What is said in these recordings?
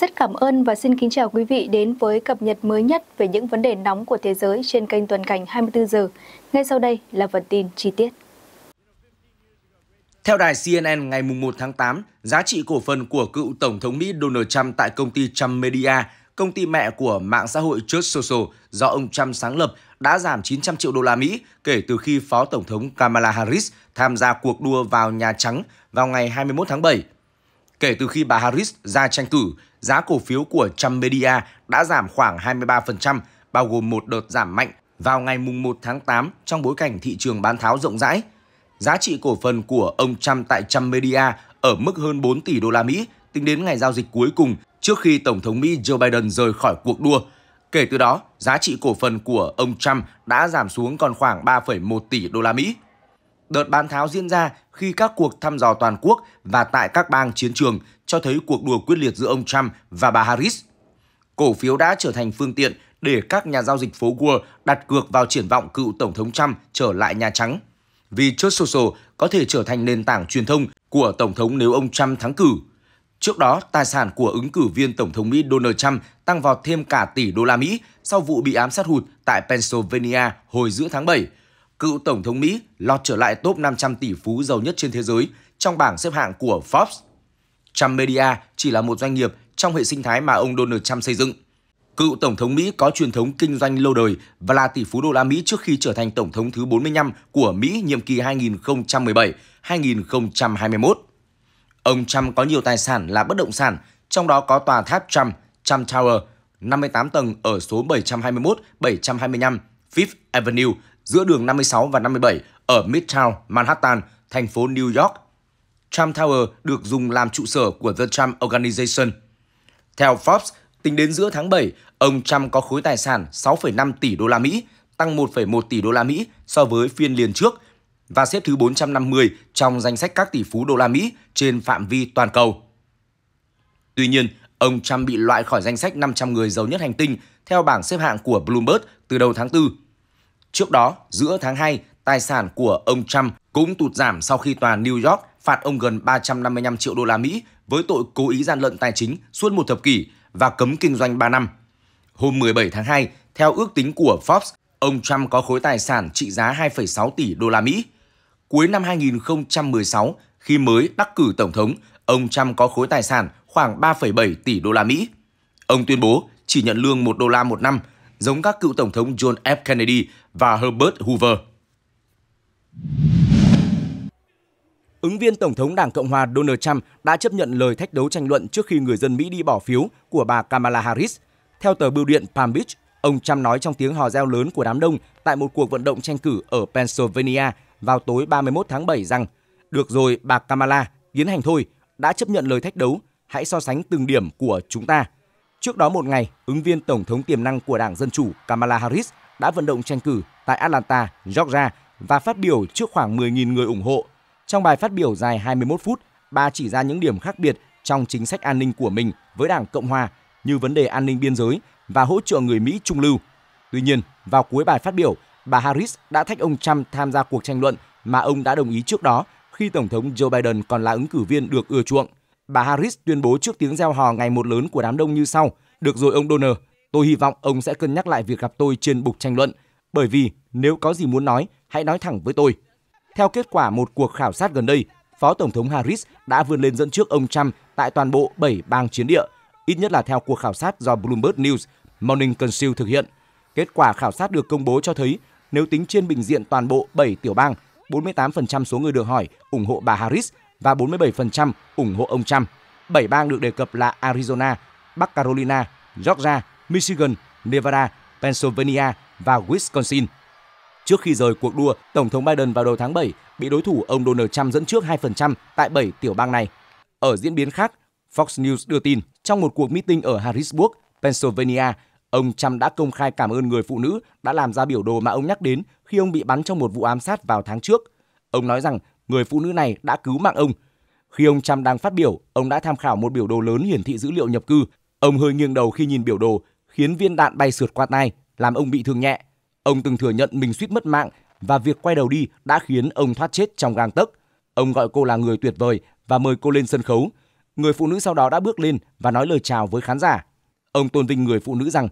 Rất cảm ơn và xin kính chào quý vị đến với cập nhật mới nhất về những vấn đề nóng của thế giới trên kênh Tuần Cảnh 24 giờ. Ngay sau đây là phần tin chi tiết. Theo đài CNN ngày 1 tháng 8, giá trị cổ phần của cựu Tổng thống Mỹ Donald Trump tại công ty Trump Media, công ty mẹ của mạng xã hội Truth Social do ông Trump sáng lập đã giảm 900 triệu đô la Mỹ kể từ khi Phó Tổng thống Kamala Harris tham gia cuộc đua vào Nhà Trắng vào ngày 21 tháng 7. Kể từ khi bà Harris ra tranh cử, giá cổ phiếu của Trump Media đã giảm khoảng 23%, bao gồm một đợt giảm mạnh vào ngày 1 tháng 8 trong bối cảnh thị trường bán tháo rộng rãi. Giá trị cổ phần của ông Trump tại Trump Media ở mức hơn 4 tỷ đô la Mỹ tính đến ngày giao dịch cuối cùng trước khi Tổng thống Mỹ Joe Biden rời khỏi cuộc đua. Kể từ đó, giá trị cổ phần của ông Trump đã giảm xuống còn khoảng 3,1 tỷ đô la Mỹ. Đợt bán tháo diễn ra khi các cuộc thăm dò toàn quốc và tại các bang chiến trường cho thấy cuộc đua quyết liệt giữa ông Trump và bà Harris. Cổ phiếu đã trở thành phương tiện để các nhà giao dịch phố Wall đặt cược vào triển vọng cựu Tổng thống Trump trở lại Nhà Trắng. Vì chốt social có thể trở thành nền tảng truyền thông của Tổng thống nếu ông Trump thắng cử. Trước đó, tài sản của ứng cử viên Tổng thống Mỹ Donald Trump tăng vọt thêm cả tỷ đô la Mỹ sau vụ bị ám sát hụt tại Pennsylvania hồi giữa tháng 7, cựu Tổng thống Mỹ lọt trở lại top 500 tỷ phú giàu nhất trên thế giới trong bảng xếp hạng của Forbes. Trump Media chỉ là một doanh nghiệp trong hệ sinh thái mà ông Donald Trump xây dựng. Cựu Tổng thống Mỹ có truyền thống kinh doanh lâu đời và là tỷ phú đô la Mỹ trước khi trở thành Tổng thống thứ 45 của Mỹ nhiệm kỳ 2017-2021. Ông Trump có nhiều tài sản là bất động sản, trong đó có tòa tháp Trump, Trump Tower, 58 tầng ở số 721-725 Fifth Avenue giữa đường 56 và 57 ở Midtown, Manhattan, thành phố New York. Trump Tower được dùng làm trụ sở của The Trump Organization. Theo Forbes, tính đến giữa tháng 7, ông Trump có khối tài sản 6,5 tỷ đô la Mỹ, tăng 1,1 tỷ đô la Mỹ so với phiên liền trước và xếp thứ 450 trong danh sách các tỷ phú đô la Mỹ trên phạm vi toàn cầu. Tuy nhiên, ông Trump bị loại khỏi danh sách 500 người giàu nhất hành tinh theo bảng xếp hạng của Bloomberg từ đầu tháng 4 Trước đó, giữa tháng 2, tài sản của ông Trump cũng tụt giảm sau khi tòa New York phạt ông gần 355 triệu đô la Mỹ với tội cố ý gian lận tài chính suốt một thập kỷ và cấm kinh doanh 3 năm. Hôm 17 tháng 2, theo ước tính của Forbes, ông Trump có khối tài sản trị giá 2,6 tỷ đô la Mỹ. Cuối năm 2016, khi mới đắc cử tổng thống, ông Trump có khối tài sản khoảng 3,7 tỷ đô la Mỹ. Ông tuyên bố chỉ nhận lương 1 đô la một năm, giống các cựu tổng thống John F. Kennedy và Herbert Hoover. Ứng viên Tổng thống Đảng Cộng hòa Donald Trump đã chấp nhận lời thách đấu tranh luận trước khi người dân Mỹ đi bỏ phiếu của bà Kamala Harris. Theo tờ bưu điện Palm Beach, ông Trump nói trong tiếng hò reo lớn của đám đông tại một cuộc vận động tranh cử ở Pennsylvania vào tối 31 tháng 7 rằng Được rồi, bà Kamala, tiến hành thôi, đã chấp nhận lời thách đấu, hãy so sánh từng điểm của chúng ta. Trước đó một ngày, ứng viên Tổng thống tiềm năng của Đảng Dân Chủ Kamala Harris đã vận động tranh cử tại Atlanta, Georgia và phát biểu trước khoảng 10.000 người ủng hộ. Trong bài phát biểu dài 21 phút, bà chỉ ra những điểm khác biệt trong chính sách an ninh của mình với Đảng Cộng hòa như vấn đề an ninh biên giới và hỗ trợ người Mỹ trung lưu. Tuy nhiên, vào cuối bài phát biểu, bà Harris đã thách ông Trump tham gia cuộc tranh luận mà ông đã đồng ý trước đó khi Tổng thống Joe Biden còn là ứng cử viên được ưa chuộng. Bà Harris tuyên bố trước tiếng reo hò ngày một lớn của đám đông như sau. Được rồi ông Donald, Tôi hy vọng ông sẽ cân nhắc lại việc gặp tôi trên bục tranh luận, bởi vì nếu có gì muốn nói, hãy nói thẳng với tôi. Theo kết quả một cuộc khảo sát gần đây, Phó Tổng thống Harris đã vươn lên dẫn trước ông Trump tại toàn bộ 7 bang chiến địa, ít nhất là theo cuộc khảo sát do Bloomberg News Morning Consult thực hiện. Kết quả khảo sát được công bố cho thấy nếu tính trên bình diện toàn bộ 7 tiểu bang, 48% số người được hỏi ủng hộ bà Harris và 47% ủng hộ ông Trump. 7 bang được đề cập là Arizona, Bắc Carolina, Georgia, Michigan, Nevada, Pennsylvania và Wisconsin. Trước khi rời cuộc đua, Tổng thống Biden vào đầu tháng 7 bị đối thủ ông Donald Trump dẫn trước 2% tại 7 tiểu bang này. Ở diễn biến khác, Fox News đưa tin trong một cuộc meeting ở Harrisburg, Pennsylvania, ông Trump đã công khai cảm ơn người phụ nữ đã làm ra biểu đồ mà ông nhắc đến khi ông bị bắn trong một vụ ám sát vào tháng trước. Ông nói rằng người phụ nữ này đã cứu mạng ông. Khi ông Trump đang phát biểu, ông đã tham khảo một biểu đồ lớn hiển thị dữ liệu nhập cư. Ông hơi nghiêng đầu khi nhìn biểu đồ khiến viên đạn bay sượt qua tai, làm ông bị thương nhẹ. Ông từng thừa nhận mình suýt mất mạng và việc quay đầu đi đã khiến ông thoát chết trong gang tấc. Ông gọi cô là người tuyệt vời và mời cô lên sân khấu. Người phụ nữ sau đó đã bước lên và nói lời chào với khán giả. Ông tôn vinh người phụ nữ rằng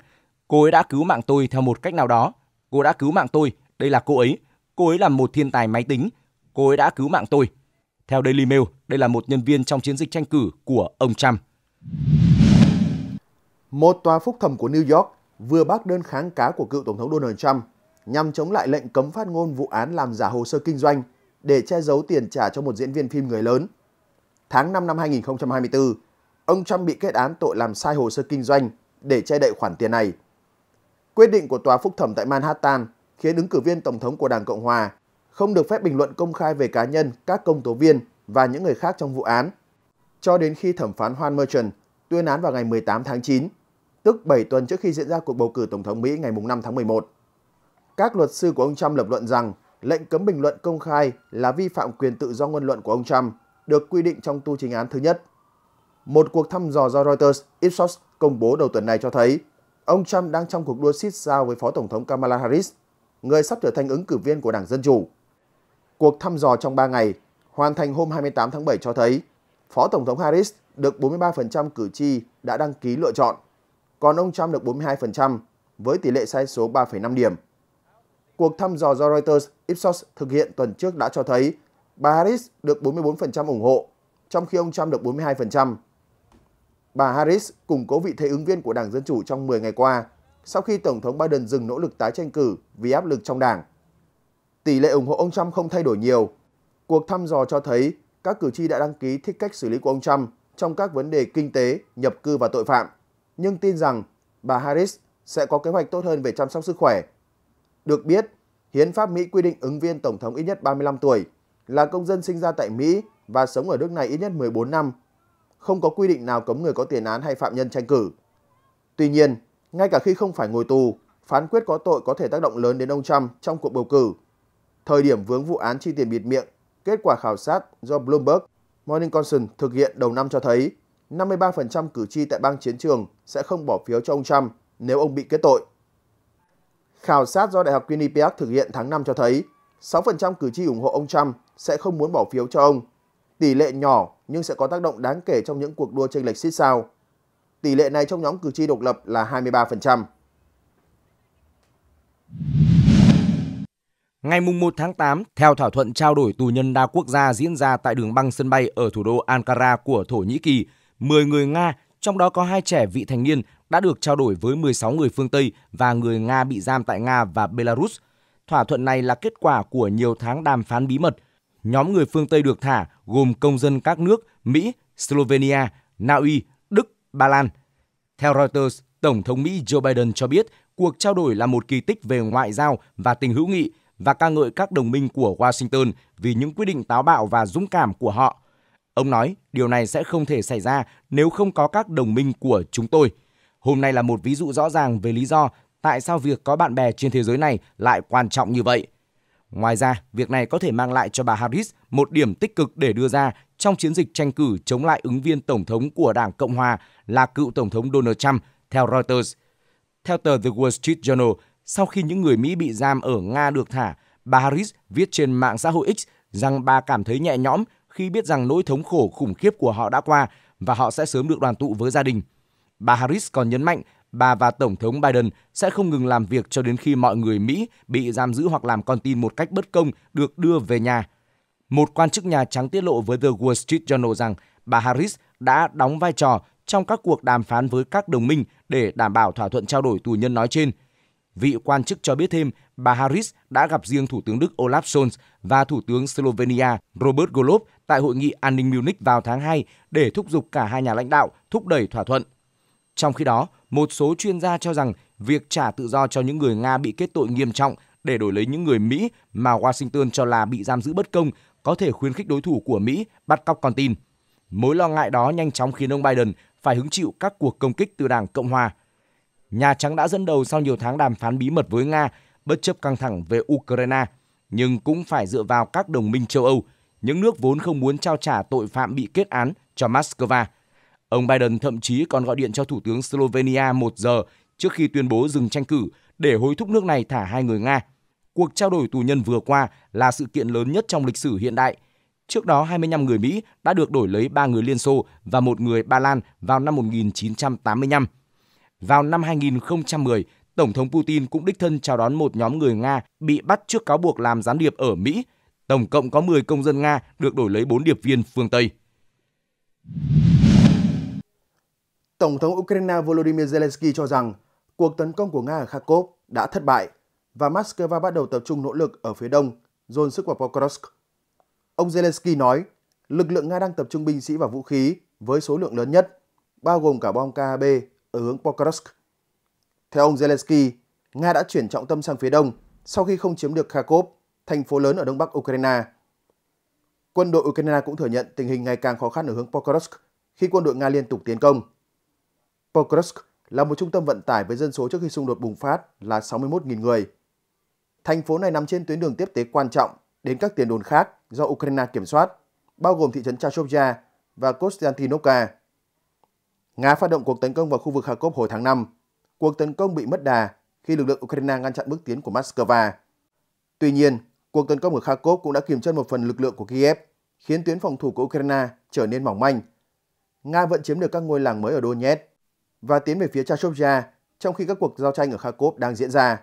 cô ấy đã cứu mạng tôi theo một cách nào đó. Cô đã cứu mạng tôi, đây là cô ấy. Cô ấy là một thiên tài máy tính. Cô ấy đã cứu mạng tôi. Theo Daily Mail, đây là một nhân viên trong chiến dịch tranh cử của ông Trump. Một tòa phúc thẩm của New York vừa bác đơn kháng cáo của cựu Tổng thống Donald Trump nhằm chống lại lệnh cấm phát ngôn vụ án làm giả hồ sơ kinh doanh để che giấu tiền trả cho một diễn viên phim người lớn. Tháng 5 năm 2024, ông Trump bị kết án tội làm sai hồ sơ kinh doanh để che đậy khoản tiền này. Quyết định của tòa phúc thẩm tại Manhattan khiến ứng cử viên Tổng thống của Đảng Cộng Hòa không được phép bình luận công khai về cá nhân, các công tố viên và những người khác trong vụ án, cho đến khi thẩm phán Juan Merchant tuyên án vào ngày 18 tháng 9 tức 7 tuần trước khi diễn ra cuộc bầu cử Tổng thống Mỹ ngày 5 tháng 11. Các luật sư của ông Trump lập luận rằng lệnh cấm bình luận công khai là vi phạm quyền tự do ngôn luận của ông Trump, được quy định trong tu trình án thứ nhất. Một cuộc thăm dò do Reuters Ipsos công bố đầu tuần này cho thấy ông Trump đang trong cuộc đua xít sao với Phó Tổng thống Kamala Harris, người sắp trở thành ứng cử viên của Đảng Dân Chủ. Cuộc thăm dò trong 3 ngày, hoàn thành hôm 28 tháng 7 cho thấy Phó Tổng thống Harris được 43% cử tri đã đăng ký lựa chọn còn ông Trump được 42% với tỷ lệ sai số 3,5 điểm. Cuộc thăm dò do Reuters Ipsos thực hiện tuần trước đã cho thấy bà Harris được 44% ủng hộ, trong khi ông Trump được 42%. Bà Harris củng cố vị thế ứng viên của Đảng Dân Chủ trong 10 ngày qua, sau khi Tổng thống Biden dừng nỗ lực tái tranh cử vì áp lực trong đảng. Tỷ lệ ủng hộ ông Trump không thay đổi nhiều. Cuộc thăm dò cho thấy các cử tri đã đăng ký thích cách xử lý của ông Trump trong các vấn đề kinh tế, nhập cư và tội phạm nhưng tin rằng bà Harris sẽ có kế hoạch tốt hơn về chăm sóc sức khỏe. Được biết, Hiến pháp Mỹ quy định ứng viên Tổng thống ít nhất 35 tuổi, là công dân sinh ra tại Mỹ và sống ở nước này ít nhất 14 năm. Không có quy định nào cấm người có tiền án hay phạm nhân tranh cử. Tuy nhiên, ngay cả khi không phải ngồi tù, phán quyết có tội có thể tác động lớn đến ông Trump trong cuộc bầu cử. Thời điểm vướng vụ án chi tiền bịt miệng, kết quả khảo sát do Bloomberg Morning Consult thực hiện đầu năm cho thấy 53% cử tri tại bang chiến trường sẽ không bỏ phiếu cho ông Trump nếu ông bị kết tội. Khảo sát do Đại học Quinnipiac thực hiện tháng 5 cho thấy 6% cử tri ủng hộ ông Trump sẽ không muốn bỏ phiếu cho ông. Tỷ lệ nhỏ nhưng sẽ có tác động đáng kể trong những cuộc đua tranh lệch xít sao. Tỷ lệ này trong nhóm cử tri độc lập là 23%. Ngày 1 tháng 8, theo thỏa thuận trao đổi tù nhân đa quốc gia diễn ra tại đường băng sân bay ở thủ đô Ankara của Thổ Nhĩ Kỳ, 10 người Nga, trong đó có hai trẻ vị thành niên đã được trao đổi với 16 người phương Tây và người Nga bị giam tại Nga và Belarus. Thỏa thuận này là kết quả của nhiều tháng đàm phán bí mật. Nhóm người phương Tây được thả gồm công dân các nước Mỹ, Slovenia, Na Uy, Đức, Ba Lan. Theo Reuters, Tổng thống Mỹ Joe Biden cho biết cuộc trao đổi là một kỳ tích về ngoại giao và tình hữu nghị và ca ngợi các đồng minh của Washington vì những quyết định táo bạo và dũng cảm của họ – Ông nói điều này sẽ không thể xảy ra nếu không có các đồng minh của chúng tôi. Hôm nay là một ví dụ rõ ràng về lý do tại sao việc có bạn bè trên thế giới này lại quan trọng như vậy. Ngoài ra, việc này có thể mang lại cho bà Harris một điểm tích cực để đưa ra trong chiến dịch tranh cử chống lại ứng viên tổng thống của Đảng Cộng hòa là cựu tổng thống Donald Trump, theo Reuters. Theo tờ The Wall Street Journal, sau khi những người Mỹ bị giam ở Nga được thả, bà Harris viết trên mạng xã hội X rằng bà cảm thấy nhẹ nhõm khi biết rằng nỗi thống khổ khủng khiếp của họ đã qua và họ sẽ sớm được đoàn tụ với gia đình. Bà Harris còn nhấn mạnh bà và Tổng thống Biden sẽ không ngừng làm việc cho đến khi mọi người Mỹ bị giam giữ hoặc làm con tin một cách bất công được đưa về nhà. Một quan chức Nhà Trắng tiết lộ với The Wall Street Journal rằng bà Harris đã đóng vai trò trong các cuộc đàm phán với các đồng minh để đảm bảo thỏa thuận trao đổi tù nhân nói trên. Vị quan chức cho biết thêm bà Harris đã gặp riêng Thủ tướng Đức Olaf Scholz và Thủ tướng Slovenia Robert Golob tại hội nghị an ninh Munich vào tháng 2 để thúc giục cả hai nhà lãnh đạo thúc đẩy thỏa thuận. Trong khi đó, một số chuyên gia cho rằng việc trả tự do cho những người Nga bị kết tội nghiêm trọng để đổi lấy những người Mỹ mà Washington cho là bị giam giữ bất công có thể khuyến khích đối thủ của Mỹ bắt cóc con tin. Mối lo ngại đó nhanh chóng khiến ông Biden phải hứng chịu các cuộc công kích từ Đảng Cộng hòa. Nhà Trắng đã dẫn đầu sau nhiều tháng đàm phán bí mật với Nga bất chấp căng thẳng về Ukraine, nhưng cũng phải dựa vào các đồng minh châu Âu những nước vốn không muốn trao trả tội phạm bị kết án cho Moscow. Ông Biden thậm chí còn gọi điện cho Thủ tướng Slovenia một giờ trước khi tuyên bố dừng tranh cử để hối thúc nước này thả hai người Nga. Cuộc trao đổi tù nhân vừa qua là sự kiện lớn nhất trong lịch sử hiện đại. Trước đó, 25 người Mỹ đã được đổi lấy 3 người Liên Xô và một người Ba Lan vào năm 1985. Vào năm 2010, Tổng thống Putin cũng đích thân chào đón một nhóm người Nga bị bắt trước cáo buộc làm gián điệp ở Mỹ Tổng cộng có 10 công dân Nga được đổi lấy 4 điệp viên phương Tây. Tổng thống Ukraine Volodymyr Zelensky cho rằng cuộc tấn công của Nga ở Kharkov đã thất bại và Moscow bắt đầu tập trung nỗ lực ở phía đông, dồn sức vào Pokrovsk. Ông Zelensky nói, lực lượng Nga đang tập trung binh sĩ và vũ khí với số lượng lớn nhất, bao gồm cả bom KHB ở hướng Pokrovsk. Theo ông Zelensky, Nga đã chuyển trọng tâm sang phía đông sau khi không chiếm được Kharkov thành phố lớn ở đông bắc Ukraine. Quân đội Ukraine cũng thừa nhận tình hình ngày càng khó khăn ở hướng Pokrovsk khi quân đội Nga liên tục tiến công. Pokrovsk là một trung tâm vận tải với dân số trước khi xung đột bùng phát là 61.000 người. Thành phố này nằm trên tuyến đường tiếp tế quan trọng đến các tiền đồn khác do Ukraine kiểm soát, bao gồm thị trấn Chashovya và Konstantinovka. Nga phát động cuộc tấn công vào khu vực Kharkov hồi tháng 5. Cuộc tấn công bị mất đà khi lực lượng Ukraine ngăn chặn bước tiến của Moscow. Tuy nhiên, Cuộc tấn công ở Kharkov cũng đã kiểm chân một phần lực lượng của Kiev, khiến tuyến phòng thủ của Ukraine trở nên mỏng manh. Nga vẫn chiếm được các ngôi làng mới ở Donetsk và tiến về phía Chashovia trong khi các cuộc giao tranh ở Kharkov đang diễn ra.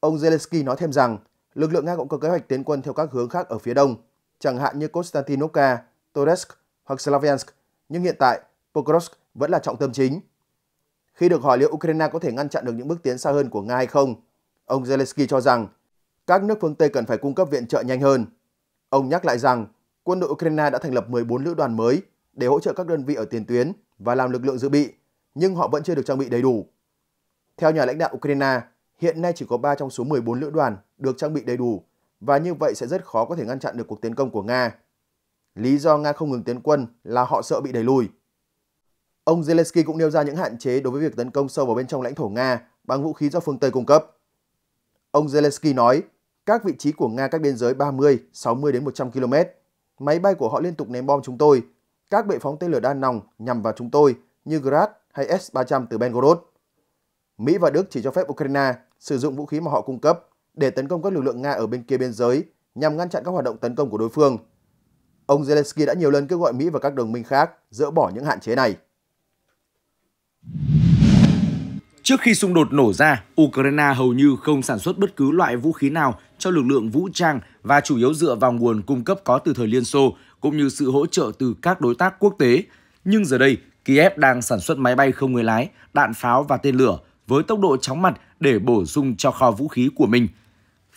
Ông Zelensky nói thêm rằng lực lượng Nga cũng có kế hoạch tiến quân theo các hướng khác ở phía đông, chẳng hạn như Konstantinovka, Toretsk hoặc Slavyansk, nhưng hiện tại Pokrovsk vẫn là trọng tâm chính. Khi được hỏi liệu Ukraine có thể ngăn chặn được những bước tiến xa hơn của Nga hay không, ông Zelensky cho rằng các nước phương Tây cần phải cung cấp viện trợ nhanh hơn. Ông nhắc lại rằng quân đội Ukraine đã thành lập 14 lữ đoàn mới để hỗ trợ các đơn vị ở tiền tuyến và làm lực lượng dự bị, nhưng họ vẫn chưa được trang bị đầy đủ. Theo nhà lãnh đạo Ukraine, hiện nay chỉ có 3 trong số 14 lữ đoàn được trang bị đầy đủ và như vậy sẽ rất khó có thể ngăn chặn được cuộc tiến công của Nga. Lý do Nga không ngừng tiến quân là họ sợ bị đẩy lùi. Ông Zelensky cũng nêu ra những hạn chế đối với việc tấn công sâu vào bên trong lãnh thổ Nga bằng vũ khí do phương Tây cung cấp. Ông Zelensky nói, các vị trí của Nga cách biên giới 30, 60 đến 100 km. Máy bay của họ liên tục ném bom chúng tôi. Các bệ phóng tên lửa đa nòng nhằm vào chúng tôi như Grad hay S-300 từ Belgorod. Mỹ và Đức chỉ cho phép Ukraine sử dụng vũ khí mà họ cung cấp để tấn công các lực lượng Nga ở bên kia biên giới nhằm ngăn chặn các hoạt động tấn công của đối phương. Ông Zelensky đã nhiều lần kêu gọi Mỹ và các đồng minh khác dỡ bỏ những hạn chế này. Trước khi xung đột nổ ra, Ukraine hầu như không sản xuất bất cứ loại vũ khí nào cho lực lượng vũ trang và chủ yếu dựa vào nguồn cung cấp có từ thời Liên Xô cũng như sự hỗ trợ từ các đối tác quốc tế. Nhưng giờ đây, Kiev đang sản xuất máy bay không người lái, đạn pháo và tên lửa với tốc độ chóng mặt để bổ sung cho kho vũ khí của mình.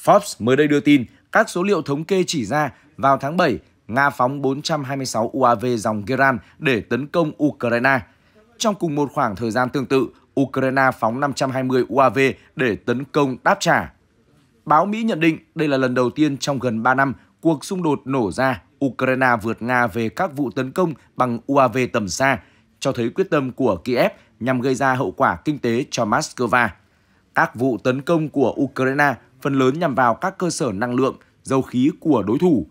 Forbes mới đây đưa tin, các số liệu thống kê chỉ ra vào tháng 7, Nga phóng 426 UAV dòng Geran để tấn công Ukraine. Trong cùng một khoảng thời gian tương tự, Ukraine phóng 520 UAV để tấn công đáp trả. Báo Mỹ nhận định đây là lần đầu tiên trong gần 3 năm cuộc xung đột nổ ra, Ukraine vượt Nga về các vụ tấn công bằng UAV tầm xa, cho thấy quyết tâm của Kiev nhằm gây ra hậu quả kinh tế cho Moscow. Các vụ tấn công của Ukraine phần lớn nhằm vào các cơ sở năng lượng, dầu khí của đối thủ.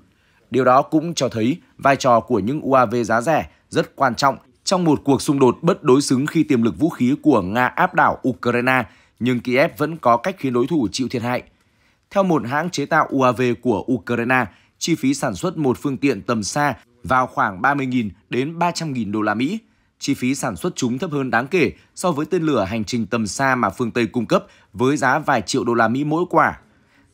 Điều đó cũng cho thấy vai trò của những UAV giá rẻ rất quan trọng trong một cuộc xung đột bất đối xứng khi tiềm lực vũ khí của Nga áp đảo Ukraine, nhưng Kiev vẫn có cách khiến đối thủ chịu thiệt hại – theo một hãng chế tạo UAV của Ukraine, chi phí sản xuất một phương tiện tầm xa vào khoảng 30.000 đến 300.000 đô la Mỹ. Chi phí sản xuất chúng thấp hơn đáng kể so với tên lửa hành trình tầm xa mà phương Tây cung cấp với giá vài triệu đô la Mỹ mỗi quả.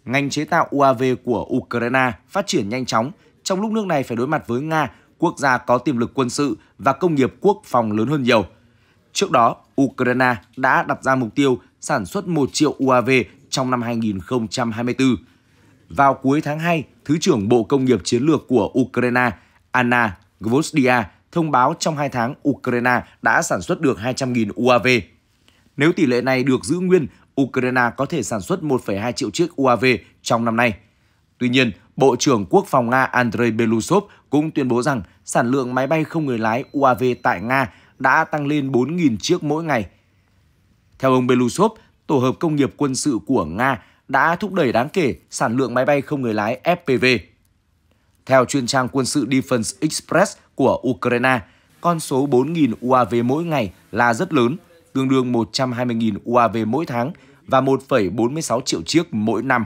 Ngành chế tạo UAV của Ukraine phát triển nhanh chóng, trong lúc nước này phải đối mặt với Nga, quốc gia có tiềm lực quân sự và công nghiệp quốc phòng lớn hơn nhiều. Trước đó, Ukraine đã đặt ra mục tiêu sản xuất 1 triệu UAV trong năm 2024. Vào cuối tháng 2, Thứ trưởng Bộ Công nghiệp Chiến lược của Ukraine Anna Gvozdia thông báo trong 2 tháng Ukraine đã sản xuất được 200.000 UAV. Nếu tỷ lệ này được giữ nguyên, Ukraine có thể sản xuất 1,2 triệu chiếc UAV trong năm nay. Tuy nhiên, Bộ trưởng Quốc phòng Nga Andrei Belousov cũng tuyên bố rằng sản lượng máy bay không người lái UAV tại Nga đã tăng lên 4.000 chiếc mỗi ngày. Theo ông Belousov tổ hợp công nghiệp quân sự của Nga đã thúc đẩy đáng kể sản lượng máy bay không người lái FPV. Theo chuyên trang quân sự Defense Express của Ukraine, con số 4.000 UAV mỗi ngày là rất lớn, tương đương 120.000 UAV mỗi tháng và 1,46 triệu chiếc mỗi năm.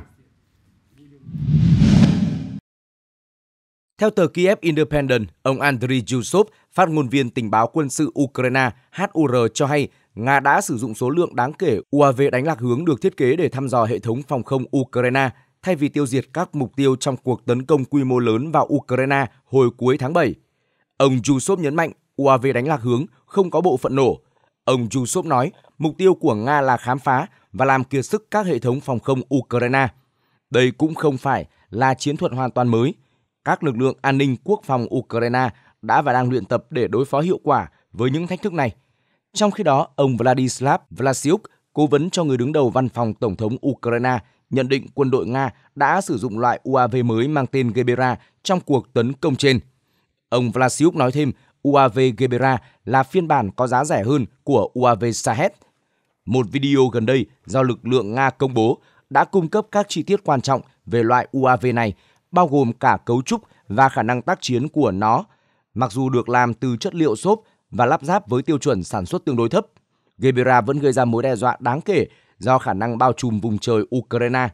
Theo tờ Kiev Independent, ông Andriy Yusov, phát ngôn viên tình báo quân sự Ukraine HUR cho hay Nga đã sử dụng số lượng đáng kể UAV đánh lạc hướng được thiết kế để thăm dò hệ thống phòng không Ukraine thay vì tiêu diệt các mục tiêu trong cuộc tấn công quy mô lớn vào Ukraine hồi cuối tháng 7. Ông Yusov nhấn mạnh UAV đánh lạc hướng không có bộ phận nổ. Ông Yusov nói mục tiêu của Nga là khám phá và làm kiệt sức các hệ thống phòng không Ukraine. Đây cũng không phải là chiến thuật hoàn toàn mới. Các lực lượng an ninh quốc phòng Ukraine đã và đang luyện tập để đối phó hiệu quả với những thách thức này – trong khi đó, ông Vladislav Vlasiuk, cố vấn cho người đứng đầu văn phòng Tổng thống Ukraine, nhận định quân đội Nga đã sử dụng loại UAV mới mang tên Gebera trong cuộc tấn công trên. Ông Vlasiuk nói thêm, UAV Gebera là phiên bản có giá rẻ hơn của UAV Sahet. Một video gần đây do lực lượng Nga công bố đã cung cấp các chi tiết quan trọng về loại UAV này, bao gồm cả cấu trúc và khả năng tác chiến của nó. Mặc dù được làm từ chất liệu xốp và lắp ráp với tiêu chuẩn sản xuất tương đối thấp, Gebera vẫn gây ra mối đe dọa đáng kể do khả năng bao trùm vùng trời Ukraine.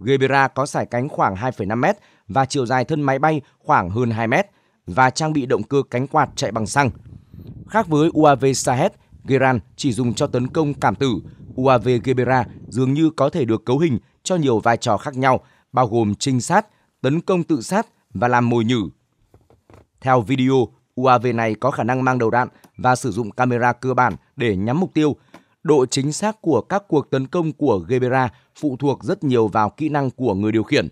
Gebera có sải cánh khoảng 2,5 mét và chiều dài thân máy bay khoảng hơn 2 mét và trang bị động cơ cánh quạt chạy bằng xăng. Khác với UAV Sahed, Geran chỉ dùng cho tấn công cảm tử. UAV Gebera dường như có thể được cấu hình cho nhiều vai trò khác nhau, bao gồm trinh sát, tấn công tự sát và làm mồi nhử. Theo video, UAV này có khả năng mang đầu đạn và sử dụng camera cơ bản để nhắm mục tiêu. Độ chính xác của các cuộc tấn công của Gebera phụ thuộc rất nhiều vào kỹ năng của người điều khiển.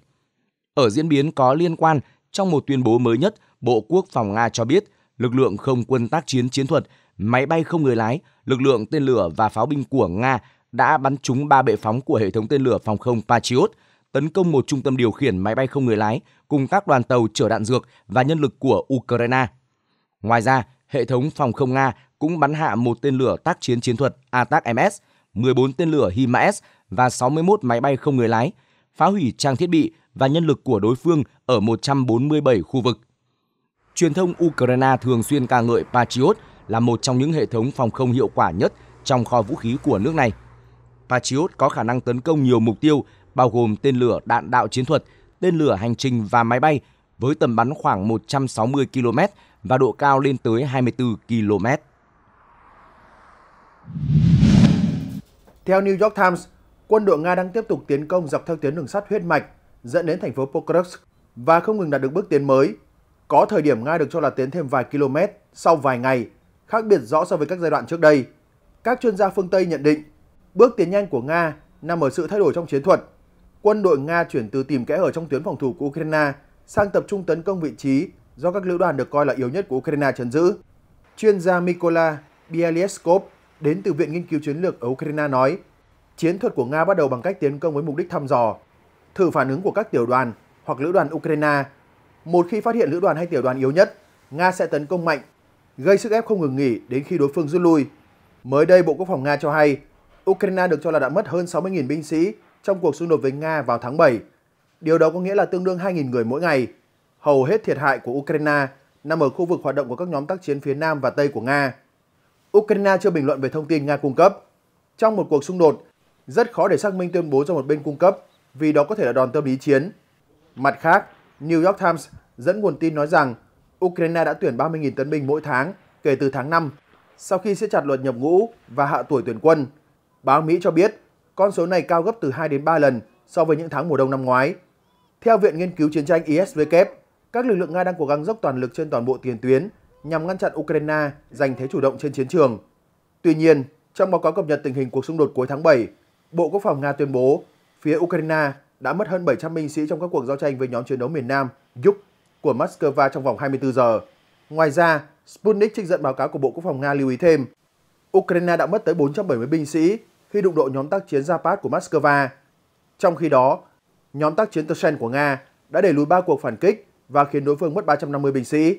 Ở diễn biến có liên quan, trong một tuyên bố mới nhất, Bộ Quốc phòng Nga cho biết lực lượng không quân tác chiến chiến thuật, máy bay không người lái, lực lượng tên lửa và pháo binh của Nga đã bắn trúng ba bệ phóng của hệ thống tên lửa phòng không Patriot, tấn công một trung tâm điều khiển máy bay không người lái cùng các đoàn tàu chở đạn dược và nhân lực của Ukraine. Ngoài ra, hệ thống phòng không Nga cũng bắn hạ một tên lửa tác chiến chiến thuật atac ms 14 tên lửa HIMARS và 61 máy bay không người lái, phá hủy trang thiết bị và nhân lực của đối phương ở 147 khu vực. Truyền thông Ukraine thường xuyên ca ngợi Patriot là một trong những hệ thống phòng không hiệu quả nhất trong kho vũ khí của nước này. Patriot có khả năng tấn công nhiều mục tiêu bao gồm tên lửa đạn đạo chiến thuật, tên lửa hành trình và máy bay với tầm bắn khoảng 160 km và độ cao lên tới 24 km. Theo New York Times, quân đội Nga đang tiếp tục tiến công dọc theo tuyến đường sắt huyết mạch dẫn đến thành phố Pokrovsk và không ngừng đạt được bước tiến mới. Có thời điểm Nga được cho là tiến thêm vài km sau vài ngày, khác biệt rõ so với các giai đoạn trước đây. Các chuyên gia phương Tây nhận định, bước tiến nhanh của Nga nằm ở sự thay đổi trong chiến thuật. Quân đội Nga chuyển từ tìm kẽ hở trong tuyến phòng thủ của Ukraine sang tập trung tấn công vị trí do các lữ đoàn được coi là yếu nhất của Ukraine chấn giữ. Chuyên gia Mykola Bialyeskov đến từ Viện Nghiên cứu Chiến lược ở Ukraine nói, chiến thuật của Nga bắt đầu bằng cách tiến công với mục đích thăm dò, thử phản ứng của các tiểu đoàn hoặc lữ đoàn Ukraine. Một khi phát hiện lữ đoàn hay tiểu đoàn yếu nhất, Nga sẽ tấn công mạnh, gây sức ép không ngừng nghỉ đến khi đối phương rút lui. Mới đây, Bộ Quốc phòng Nga cho hay, Ukraine được cho là đã mất hơn 60.000 binh sĩ trong cuộc xung đột với Nga vào tháng 7. Điều đó có nghĩa là tương đương 2.000 người mỗi ngày hầu hết thiệt hại của Ukraine nằm ở khu vực hoạt động của các nhóm tác chiến phía Nam và Tây của Nga. Ukraine chưa bình luận về thông tin Nga cung cấp. Trong một cuộc xung đột, rất khó để xác minh tuyên bố do một bên cung cấp vì đó có thể là đòn tâm lý chiến. Mặt khác, New York Times dẫn nguồn tin nói rằng Ukraine đã tuyển 30.000 tấn binh mỗi tháng kể từ tháng 5 sau khi siết chặt luật nhập ngũ và hạ tuổi tuyển quân. Báo Mỹ cho biết con số này cao gấp từ 2 đến 3 lần so với những tháng mùa đông năm ngoái. Theo Viện Nghiên cứu Chiến tranh ISW, các lực lượng Nga đang cố gắng dốc toàn lực trên toàn bộ tiền tuyến nhằm ngăn chặn Ukraine giành thế chủ động trên chiến trường. Tuy nhiên, trong báo cáo cập nhật tình hình cuộc xung đột cuối tháng 7, Bộ Quốc phòng Nga tuyên bố phía Ukraine đã mất hơn 700 binh sĩ trong các cuộc giao tranh với nhóm chiến đấu miền Nam Yuk của Moscow trong vòng 24 giờ. Ngoài ra, Sputnik trích dẫn báo cáo của Bộ Quốc phòng Nga lưu ý thêm, Ukraine đã mất tới 470 binh sĩ khi đụng độ nhóm tác chiến Zapad của Moscow. Trong khi đó, nhóm tác chiến Tersen của Nga đã đẩy lùi ba cuộc phản kích và khiến đối phương mất 350 binh sĩ.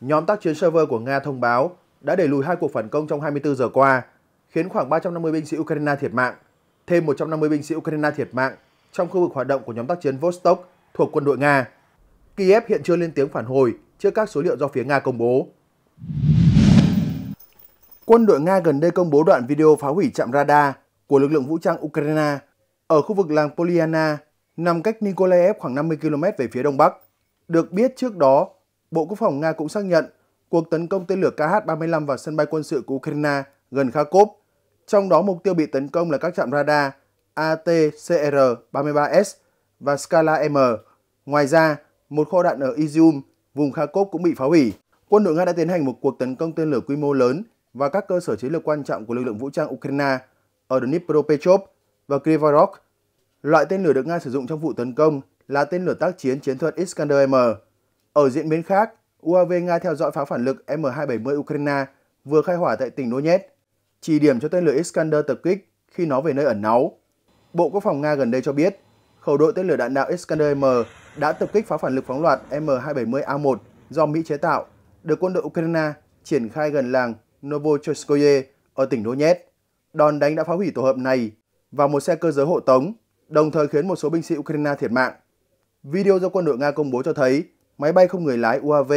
Nhóm tác chiến server của Nga thông báo đã đẩy lùi hai cuộc phản công trong 24 giờ qua, khiến khoảng 350 binh sĩ Ukraine thiệt mạng, thêm 150 binh sĩ Ukraine thiệt mạng trong khu vực hoạt động của nhóm tác chiến Vostok thuộc quân đội Nga. Kiev hiện chưa lên tiếng phản hồi trước các số liệu do phía Nga công bố. Quân đội Nga gần đây công bố đoạn video phá hủy trạm radar của lực lượng vũ trang Ukraine ở khu vực làng Poliana, nằm cách Nikolaev khoảng 50 km về phía đông bắc. Được biết trước đó, Bộ Quốc phòng Nga cũng xác nhận cuộc tấn công tên lửa KH-35 vào sân bay quân sự của Ukraine gần Kharkov. Trong đó mục tiêu bị tấn công là các trạm radar ATCR-33S và skala M. Ngoài ra, một kho đạn ở Izium, vùng Kharkov cũng bị phá hủy. Quân đội Nga đã tiến hành một cuộc tấn công tên lửa quy mô lớn và các cơ sở chiến lược quan trọng của lực lượng vũ trang Ukraine ở Dnipropetrovsk và Kryvyi Loại tên lửa được Nga sử dụng trong vụ tấn công là tên lửa tác chiến chiến thuật Iskander-M. Ở diễn biến khác, UAV Nga theo dõi pháo phản lực M270 Ukraine vừa khai hỏa tại tỉnh Donetsk, chỉ điểm cho tên lửa Iskander tập kích khi nó về nơi ẩn náu. Bộ Quốc phòng Nga gần đây cho biết, khẩu đội tên lửa đạn đạo Iskander-M đã tập kích pháo phản lực phóng loạt M270A1 do Mỹ chế tạo, được quân đội Ukraine triển khai gần làng Novocherskoye ở tỉnh Donetsk. Đòn đánh đã phá hủy tổ hợp này và một xe cơ giới hộ tống, đồng thời khiến một số binh sĩ Ukraine thiệt mạng. Video do quân đội Nga công bố cho thấy máy bay không người lái UAV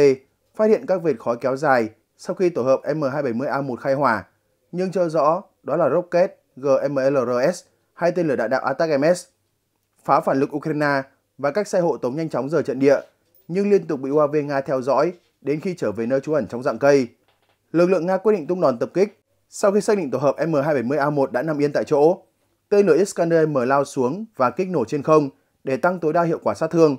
phát hiện các vệt khói kéo dài sau khi tổ hợp M270A1 khai hỏa, nhưng chưa rõ đó là rocket GMLRS hay tên lửa đạn đạo ATACMS. Phá phản lực Ukraine và các xe hộ tống nhanh chóng rời trận địa, nhưng liên tục bị UAV Nga theo dõi đến khi trở về nơi trú ẩn trong dạng cây. Lực lượng Nga quyết định tung đòn tập kích sau khi xác định tổ hợp M270A1 đã nằm yên tại chỗ. Tên lửa Iskander M lao xuống và kích nổ trên không, để tăng tối đa hiệu quả sát thương.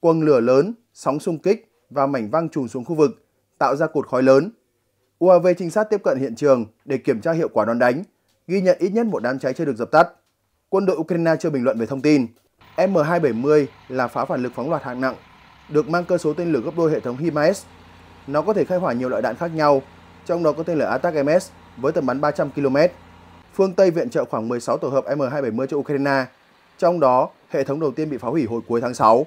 quân lửa lớn, sóng xung kích và mảnh văng trùn xuống khu vực, tạo ra cột khói lớn. UAV trinh sát tiếp cận hiện trường để kiểm tra hiệu quả đòn đánh, ghi nhận ít nhất một đám cháy chưa được dập tắt. Quân đội Ukraine chưa bình luận về thông tin. M270 là pháo phản lực phóng loạt hạng nặng, được mang cơ số tên lửa gấp đôi hệ thống HIMARS. Nó có thể khai hỏa nhiều loại đạn khác nhau, trong đó có tên lửa Attack MS với tầm bắn 300 km. Phương Tây viện trợ khoảng 16 tổ hợp M270 cho Ukraine, trong đó hệ thống đầu tiên bị phá hủy hồi cuối tháng 6.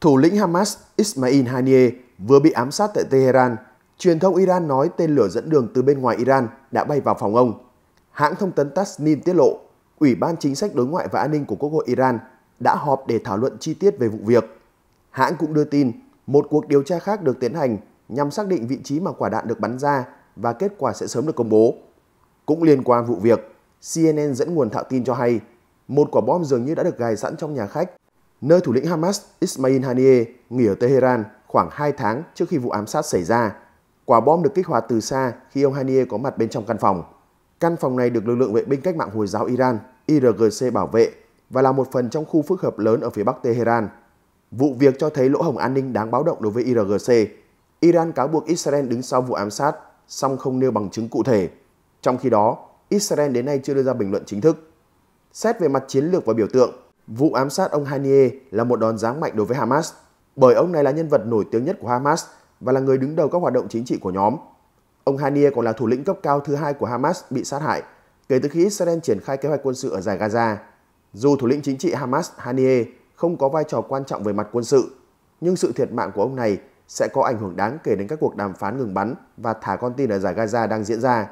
Thủ lĩnh Hamas Ismail Haniyeh vừa bị ám sát tại Tehran. Truyền thông Iran nói tên lửa dẫn đường từ bên ngoài Iran đã bay vào phòng ông. Hãng thông tấn Tasnim tiết lộ, Ủy ban Chính sách Đối ngoại và An ninh của Quốc hội Iran đã họp để thảo luận chi tiết về vụ việc. Hãng cũng đưa tin một cuộc điều tra khác được tiến hành nhằm xác định vị trí mà quả đạn được bắn ra và kết quả sẽ sớm được công bố. Cũng liên quan vụ việc, CNN dẫn nguồn thạo tin cho hay một quả bom dường như đã được gài sẵn trong nhà khách, nơi thủ lĩnh Hamas Ismail Haniyeh nghỉ ở Tehran khoảng 2 tháng trước khi vụ ám sát xảy ra. Quả bom được kích hoạt từ xa khi ông Haniyeh có mặt bên trong căn phòng. Căn phòng này được lực lượng vệ binh cách mạng Hồi giáo Iran IRGC bảo vệ và là một phần trong khu phức hợp lớn ở phía bắc Tehran. Vụ việc cho thấy lỗ hổng an ninh đáng báo động đối với IRGC. Iran cáo buộc Israel đứng sau vụ ám sát, song không nêu bằng chứng cụ thể. Trong khi đó, Israel đến nay chưa đưa ra bình luận chính thức. Xét về mặt chiến lược và biểu tượng, vụ ám sát ông Haniye là một đòn giáng mạnh đối với Hamas, bởi ông này là nhân vật nổi tiếng nhất của Hamas và là người đứng đầu các hoạt động chính trị của nhóm. Ông Haniye còn là thủ lĩnh cấp cao thứ hai của Hamas bị sát hại kể từ khi Israel triển khai kế hoạch quân sự ở giải Gaza. Dù thủ lĩnh chính trị Hamas Haniye không có vai trò quan trọng về mặt quân sự, nhưng sự thiệt mạng của ông này sẽ có ảnh hưởng đáng kể đến các cuộc đàm phán ngừng bắn và thả con tin ở giải Gaza đang diễn ra.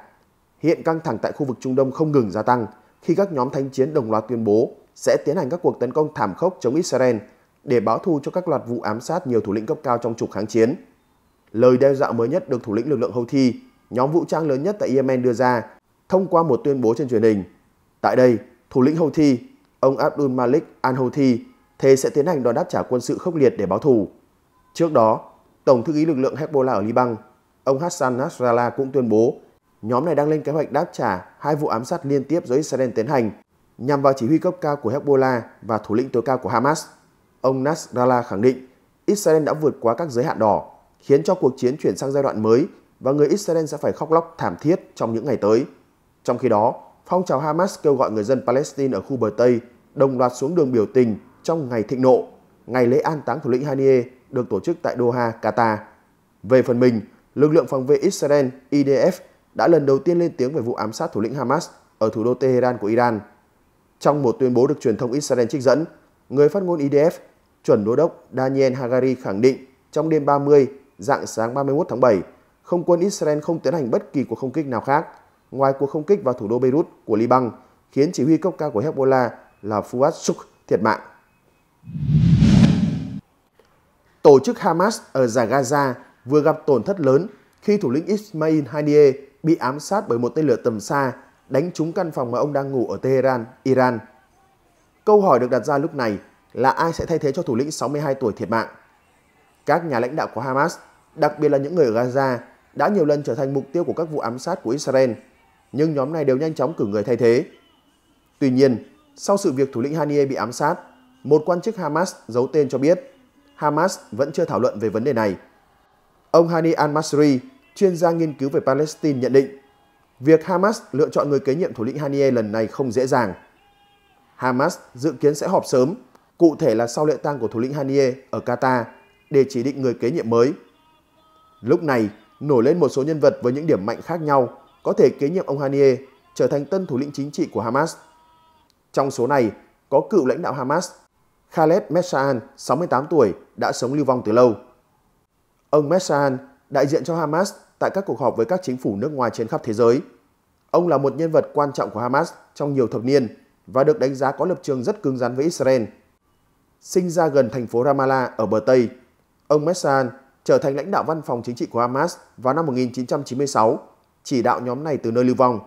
Hiện căng thẳng tại khu vực Trung Đông không ngừng gia tăng, khi các nhóm thánh chiến đồng loạt tuyên bố sẽ tiến hành các cuộc tấn công thảm khốc chống Israel để báo thù cho các loạt vụ ám sát nhiều thủ lĩnh cấp cao trong trục kháng chiến. Lời đe dọa mới nhất được thủ lĩnh lực lượng Houthi, nhóm vũ trang lớn nhất tại Yemen đưa ra thông qua một tuyên bố trên truyền hình. Tại đây, thủ lĩnh Houthi, ông Abdul Malik al-Houthi, thề sẽ tiến hành đòn đáp trả quân sự khốc liệt để báo thù. Trước đó, Tổng thư ký lực lượng Hezbollah ở Liban, ông Hassan Nasrallah cũng tuyên bố nhóm này đang lên kế hoạch đáp trả hai vụ ám sát liên tiếp do Israel tiến hành nhằm vào chỉ huy cấp cao của Hezbollah và thủ lĩnh tối cao của Hamas. Ông Nasrallah khẳng định Israel đã vượt quá các giới hạn đỏ, khiến cho cuộc chiến chuyển sang giai đoạn mới và người Israel sẽ phải khóc lóc thảm thiết trong những ngày tới. Trong khi đó, phong trào Hamas kêu gọi người dân Palestine ở khu bờ Tây đồng loạt xuống đường biểu tình trong ngày thịnh nộ, ngày lễ an táng thủ lĩnh Haniye được tổ chức tại Doha, Qatar. Về phần mình, lực lượng phòng vệ Israel IDF đã lần đầu tiên lên tiếng về vụ ám sát thủ lĩnh Hamas ở thủ đô Tehran của Iran. Trong một tuyên bố được truyền thông Israel trích dẫn, người phát ngôn IDF, chuẩn đô đốc Daniel Hagari khẳng định trong đêm 30, dạng sáng 31 tháng 7, không quân Israel không tiến hành bất kỳ cuộc không kích nào khác ngoài cuộc không kích vào thủ đô Beirut của Liban, khiến chỉ huy cấp cao của Hezbollah là Fuad Suk thiệt mạng. Tổ chức Hamas ở giải Gaza vừa gặp tổn thất lớn khi thủ lĩnh Ismail Haniyeh bị ám sát bởi một tên lửa tầm xa đánh trúng căn phòng mà ông đang ngủ ở Tehran, Iran. Câu hỏi được đặt ra lúc này là ai sẽ thay thế cho thủ lĩnh 62 tuổi thiệt mạng? Các nhà lãnh đạo của Hamas, đặc biệt là những người ở Gaza, đã nhiều lần trở thành mục tiêu của các vụ ám sát của Israel, nhưng nhóm này đều nhanh chóng cử người thay thế. Tuy nhiên, sau sự việc thủ lĩnh Haniyeh bị ám sát, một quan chức Hamas giấu tên cho biết Hamas vẫn chưa thảo luận về vấn đề này. Ông Hani al-Masri, chuyên gia nghiên cứu về Palestine nhận định, việc Hamas lựa chọn người kế nhiệm thủ lĩnh Haniyeh lần này không dễ dàng. Hamas dự kiến sẽ họp sớm, cụ thể là sau lễ tang của thủ lĩnh Haniyeh ở Qatar để chỉ định người kế nhiệm mới. Lúc này, nổi lên một số nhân vật với những điểm mạnh khác nhau có thể kế nhiệm ông Haniyeh trở thành tân thủ lĩnh chính trị của Hamas. Trong số này có cựu lãnh đạo Hamas Khaled Meshaan, 68 tuổi, đã sống lưu vong từ lâu. Ông Meshaan đại diện cho Hamas tại các cuộc họp với các chính phủ nước ngoài trên khắp thế giới. Ông là một nhân vật quan trọng của Hamas trong nhiều thập niên và được đánh giá có lập trường rất cứng rắn với Israel. Sinh ra gần thành phố Ramallah ở bờ Tây, ông Messan trở thành lãnh đạo văn phòng chính trị của Hamas vào năm 1996, chỉ đạo nhóm này từ nơi lưu vong.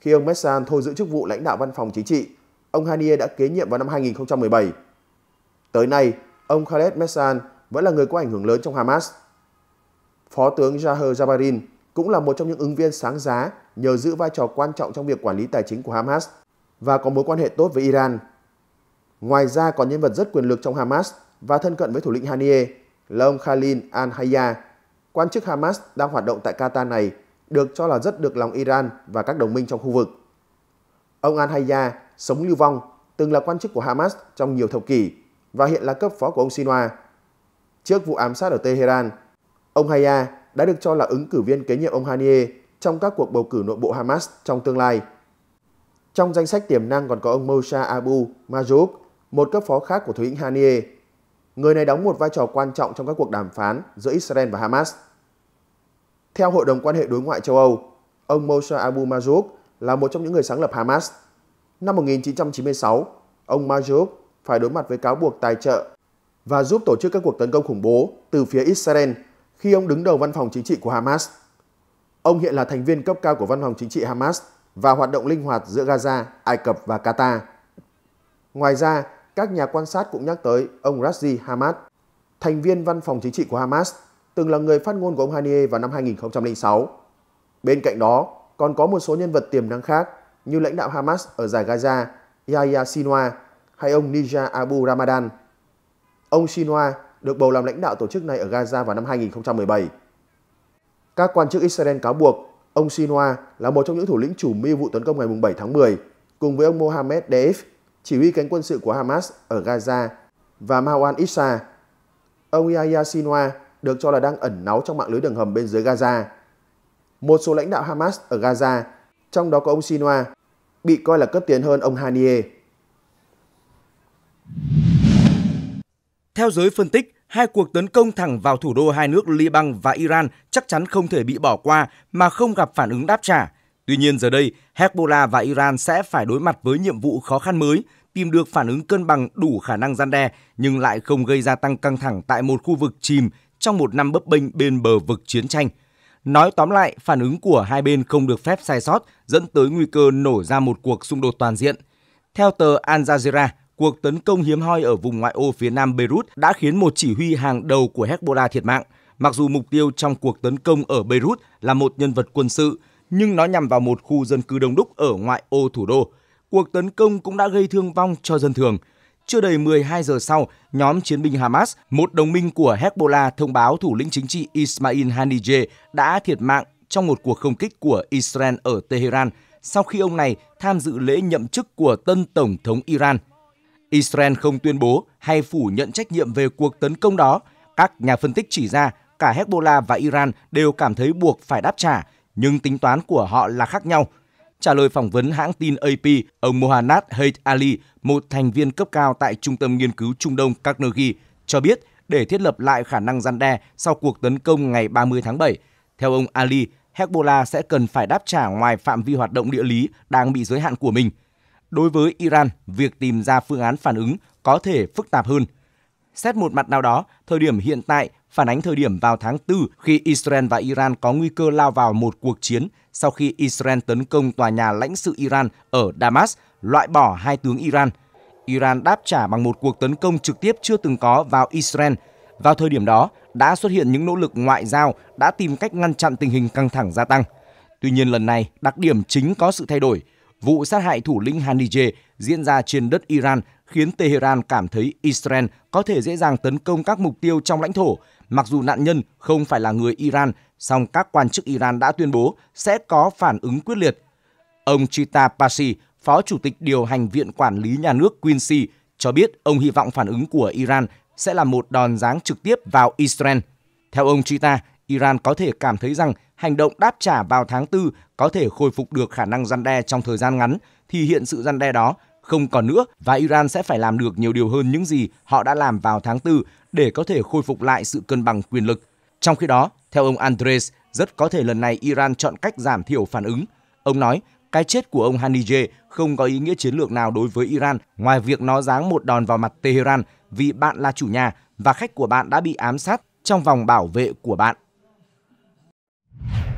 Khi ông Messan thôi giữ chức vụ lãnh đạo văn phòng chính trị, ông Hanier đã kế nhiệm vào năm 2017. Tới nay, ông Khaled Messan vẫn là người có ảnh hưởng lớn trong Hamas – Phó tướng Jaher Jabarin cũng là một trong những ứng viên sáng giá nhờ giữ vai trò quan trọng trong việc quản lý tài chính của Hamas và có mối quan hệ tốt với Iran. Ngoài ra còn nhân vật rất quyền lực trong Hamas và thân cận với thủ lĩnh Haniyeh là ông Khalil al-Hayya, quan chức Hamas đang hoạt động tại Qatar này được cho là rất được lòng Iran và các đồng minh trong khu vực. Ông al-Hayya sống lưu vong, từng là quan chức của Hamas trong nhiều thập kỷ và hiện là cấp phó của ông Sinwar. Trước vụ ám sát ở Tehran, Ông Haya đã được cho là ứng cử viên kế nhiệm ông Hanier trong các cuộc bầu cử nội bộ Hamas trong tương lai. Trong danh sách tiềm năng còn có ông Moshe Abu Majouk, một cấp phó khác của thủ lĩnh Hanier. Người này đóng một vai trò quan trọng trong các cuộc đàm phán giữa Israel và Hamas. Theo Hội đồng quan hệ đối ngoại châu Âu, ông Moshe Abu Majouk là một trong những người sáng lập Hamas. Năm 1996, ông Majouk phải đối mặt với cáo buộc tài trợ và giúp tổ chức các cuộc tấn công khủng bố từ phía Israel khi ông đứng đầu văn phòng chính trị của Hamas. Ông hiện là thành viên cấp cao của văn phòng chính trị Hamas và hoạt động linh hoạt giữa Gaza, Ai Cập và Qatar. Ngoài ra, các nhà quan sát cũng nhắc tới ông Razi Hamad, thành viên văn phòng chính trị của Hamas, từng là người phát ngôn của ông Haniyeh vào năm 2006. Bên cạnh đó, còn có một số nhân vật tiềm năng khác như lãnh đạo Hamas ở giải Gaza Yahya Sinwar hay ông Nija Abu Ramadan. Ông Sinwar được bầu làm lãnh đạo tổ chức này ở Gaza vào năm 2017. Các quan chức Israel cáo buộc ông Sinoa là một trong những thủ lĩnh chủ mưu vụ tấn công ngày 7 tháng 10, cùng với ông Mohammed Deif, chỉ huy cánh quân sự của Hamas ở Gaza, và Marwan Issa. Ông Yahya Sinoa được cho là đang ẩn náu trong mạng lưới đường hầm bên dưới Gaza. Một số lãnh đạo Hamas ở Gaza, trong đó có ông Sinoa, bị coi là cấp tiến hơn ông Haniyeh. Theo giới phân tích, hai cuộc tấn công thẳng vào thủ đô hai nước Liban và Iran chắc chắn không thể bị bỏ qua mà không gặp phản ứng đáp trả. Tuy nhiên giờ đây, Hezbollah và Iran sẽ phải đối mặt với nhiệm vụ khó khăn mới, tìm được phản ứng cân bằng đủ khả năng gian đe nhưng lại không gây gia tăng căng thẳng tại một khu vực chìm trong một năm bấp bênh bên bờ vực chiến tranh. Nói tóm lại, phản ứng của hai bên không được phép sai sót, dẫn tới nguy cơ nổ ra một cuộc xung đột toàn diện. Theo tờ Al Jazeera, cuộc tấn công hiếm hoi ở vùng ngoại ô phía nam Beirut đã khiến một chỉ huy hàng đầu của Hezbollah thiệt mạng. Mặc dù mục tiêu trong cuộc tấn công ở Beirut là một nhân vật quân sự, nhưng nó nhằm vào một khu dân cư đông đúc ở ngoại ô thủ đô. Cuộc tấn công cũng đã gây thương vong cho dân thường. Chưa đầy 12 giờ sau, nhóm chiến binh Hamas, một đồng minh của Hezbollah thông báo thủ lĩnh chính trị Ismail Haniyeh đã thiệt mạng trong một cuộc không kích của Israel ở Tehran sau khi ông này tham dự lễ nhậm chức của tân tổng thống Iran Israel không tuyên bố hay phủ nhận trách nhiệm về cuộc tấn công đó. Các nhà phân tích chỉ ra cả Hezbollah và Iran đều cảm thấy buộc phải đáp trả, nhưng tính toán của họ là khác nhau. Trả lời phỏng vấn hãng tin AP, ông Mohanad Haid Ali, một thành viên cấp cao tại Trung tâm Nghiên cứu Trung Đông Carnegie, cho biết để thiết lập lại khả năng gian đe sau cuộc tấn công ngày 30 tháng 7. Theo ông Ali, Hezbollah sẽ cần phải đáp trả ngoài phạm vi hoạt động địa lý đang bị giới hạn của mình – đối với Iran, việc tìm ra phương án phản ứng có thể phức tạp hơn. Xét một mặt nào đó, thời điểm hiện tại phản ánh thời điểm vào tháng 4 khi Israel và Iran có nguy cơ lao vào một cuộc chiến sau khi Israel tấn công tòa nhà lãnh sự Iran ở Damas, loại bỏ hai tướng Iran. Iran đáp trả bằng một cuộc tấn công trực tiếp chưa từng có vào Israel. Vào thời điểm đó, đã xuất hiện những nỗ lực ngoại giao đã tìm cách ngăn chặn tình hình căng thẳng gia tăng. Tuy nhiên lần này, đặc điểm chính có sự thay đổi – vụ sát hại thủ lĩnh Hanije diễn ra trên đất Iran khiến Tehran cảm thấy Israel có thể dễ dàng tấn công các mục tiêu trong lãnh thổ. Mặc dù nạn nhân không phải là người Iran, song các quan chức Iran đã tuyên bố sẽ có phản ứng quyết liệt. Ông Chita Pasi, Phó Chủ tịch điều hành Viện Quản lý Nhà nước Quincy, cho biết ông hy vọng phản ứng của Iran sẽ là một đòn giáng trực tiếp vào Israel. Theo ông Chita, Iran có thể cảm thấy rằng hành động đáp trả vào tháng 4 có thể khôi phục được khả năng răn đe trong thời gian ngắn, thì hiện sự răn đe đó không còn nữa và Iran sẽ phải làm được nhiều điều hơn những gì họ đã làm vào tháng 4 để có thể khôi phục lại sự cân bằng quyền lực. Trong khi đó, theo ông Andres, rất có thể lần này Iran chọn cách giảm thiểu phản ứng. Ông nói, cái chết của ông Hanije không có ý nghĩa chiến lược nào đối với Iran ngoài việc nó giáng một đòn vào mặt Tehran vì bạn là chủ nhà và khách của bạn đã bị ám sát trong vòng bảo vệ của bạn. you